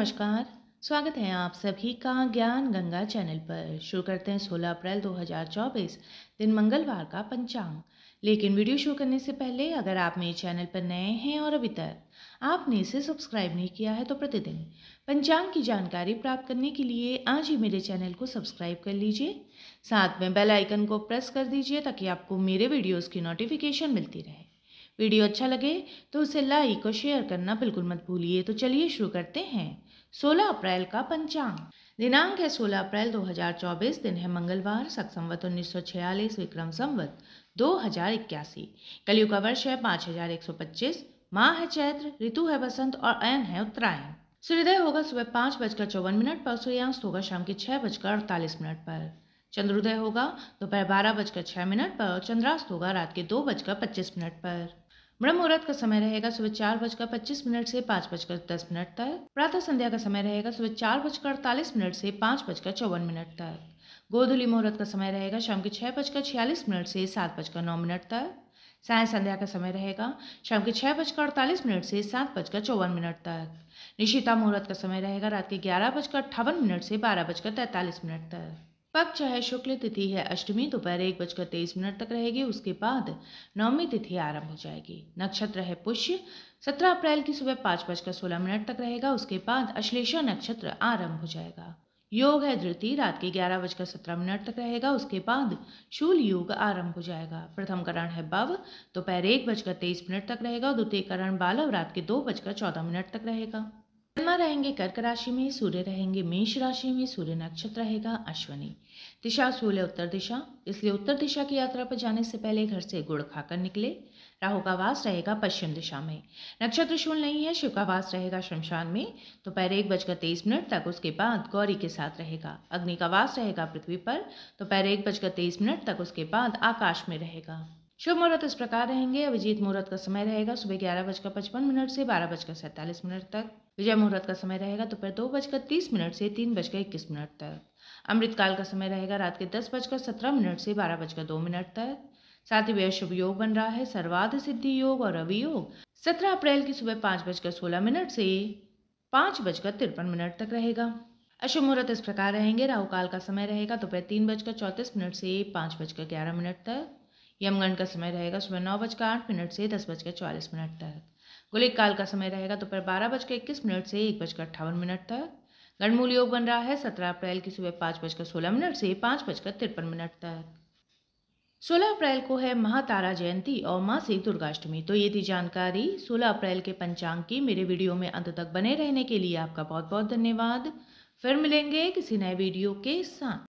नमस्कार स्वागत है आप सभी का ज्ञान गंगा चैनल पर शुरू करते हैं 16 अप्रैल 2024 दिन मंगलवार का पंचांग लेकिन वीडियो शुरू करने से पहले अगर आप मेरे चैनल पर नए हैं और अभी तक आपने इसे सब्सक्राइब नहीं किया है तो प्रतिदिन पंचांग की जानकारी प्राप्त करने के लिए आज ही मेरे चैनल को सब्सक्राइब कर लीजिए साथ में बेल आइकन को प्रेस कर दीजिए ताकि आपको मेरे वीडियोज़ की नोटिफिकेशन मिलती रहे वीडियो अच्छा लगे तो उसे लाइक और शेयर करना बिल्कुल मत भूलिए तो चलिए शुरू करते हैं 16 अप्रैल का पंचांग दिनांक है 16 अप्रैल 2024 दिन है मंगलवार सक संवत उन्नीस विक्रम संवत दो कलयुग का वर्ष है पाँच माह है चैत्र ऋतु है बसंत और अयन है उत्तरायण सूर्योदय होगा सुबह पाँच बजकर चौवन मिनट पर सूर्यास्त होगा शाम के छः बजकर अड़तालीस मिनट पर चंद्रोदय होगा दोपहर बारह बजकर छः मिनट पर और चंद्रास्त होगा रात के दो बजकर पच्चीस मिनट पर ब्रह्म मुहूर्त का समय रहेगा सुबह चार बजकर पच्चीस मिनट से पाँच बजकर दस मिनट तक प्रातः संध्या का समय रहेगा सुबह चार बजकर अड़तालीस मिनट से पाँच बजकर चौवन मिनट तक गोधुली मुहूर्त का समय रहेगा शाम के छः बजकर छियालीस मिनट से सात बजकर नौ मिनट तक साय संध्या का समय रहेगा शाम के छः बजकर अड़तालीस मिनट से सात बजकर चौवन मिनट तक निशिता मुहूर्त का समय रहेगा रात के ग्यारह बजकर अट्ठावन मिनट से बारह बजकर तैंतालीस मिनट तक पक्ष है शुक्ल तिथि है अष्टमी दोपहर एक बजकर तेईस मिनट तक रहेगी उसके बाद नवमी तिथि आरंभ हो जाएगी नक्षत्र है पुष्य सत्रह अप्रैल की सुबह पाँच बजकर सोलह मिनट तक रहेगा उसके बाद अश्लेषा नक्षत्र आरंभ हो जाएगा योग है धृति रात के ग्यारह बजकर सत्रह मिनट तक रहेगा उसके बाद शूल योग आरंभ हो जाएगा प्रथम करण है बव दोपहर एक बजकर तेईस मिनट तक रहेगा द्वितीय करण बालव रात के दो बजकर चौदह मिनट तक रहेगा चंद्रमा रहेंगे कर्क राशि में सूर्य रहेंगे मेष राशि में सूर्य नक्षत्र रहेगा अश्वनी दिशा सूर्य उत्तर दिशा इसलिए उत्तर दिशा की यात्रा पर जाने से पहले घर से गुड़ खाकर निकले राहु का वास रहेगा पश्चिम दिशा में नक्षत्र शून्य नहीं है शिव का वास रहेगा शमशान में दोपहर तो एक बजकर तेईस मिनट तक उसके बाद गौरी के साथ रहेगा अग्नि का वास रहेगा पृथ्वी पर दोपहर तो एक बजकर तेईस मिनट तक उसके बाद आकाश में रहेगा शुभ मुहूर्त इस प्रकार रहेंगे अभिजीत मुहूर्त का समय रहेगा सुबह ग्यारह बजकर पचपन मिनट से बारह बजकर सैंतालीस मिनट तक विजय मुहूर्त का समय रहेगा दोपहर दो बजकर तीस मिनट से तीन बजकर इक्कीस मिनट तक अमृतकाल का समय रहेगा रात के दस बजकर सत्रह मिनट से बारह बजकर दो मिनट तक साथ ही वह शुभ योग बन रहा है सर्वाध सिद्धि योग और रवि योग सत्रह अप्रैल की सुबह पाँच बजकर सोलह मिनट से पाँच बजकर तिरपन मिनट तक रहेगा अशुभ मुहूर्त इस प्रकार रहेंगे राहुकाल का समय रहेगा दोपहर तीन बजकर चौंतीस मिनट से पाँच बजकर ग्यारह मिनट तक यमगन का समय रहेगा सुबह नौ बजकर आठ मिनट से दस बजकर चौवालीस मिनट तक गुलिक काल का समय रहेगा दोपहर बारह बजकर इक्कीस मिनट से एक बजकर अट्ठावन मिनट तक गणमूल योग बन रहा है सत्रह अप्रैल की सुबह पाँच बजकर सोलह मिनट से पाँच बजकर तिरपन मिनट तक सोलह अप्रैल को है महातारा जयंती और मासिक दुर्गाष्टमी तो ये थी जानकारी सोलह अप्रैल के पंचांग की मेरे वीडियो में अंत तक बने रहने के लिए आपका बहुत बहुत धन्यवाद फिर मिलेंगे किसी नए वीडियो के साथ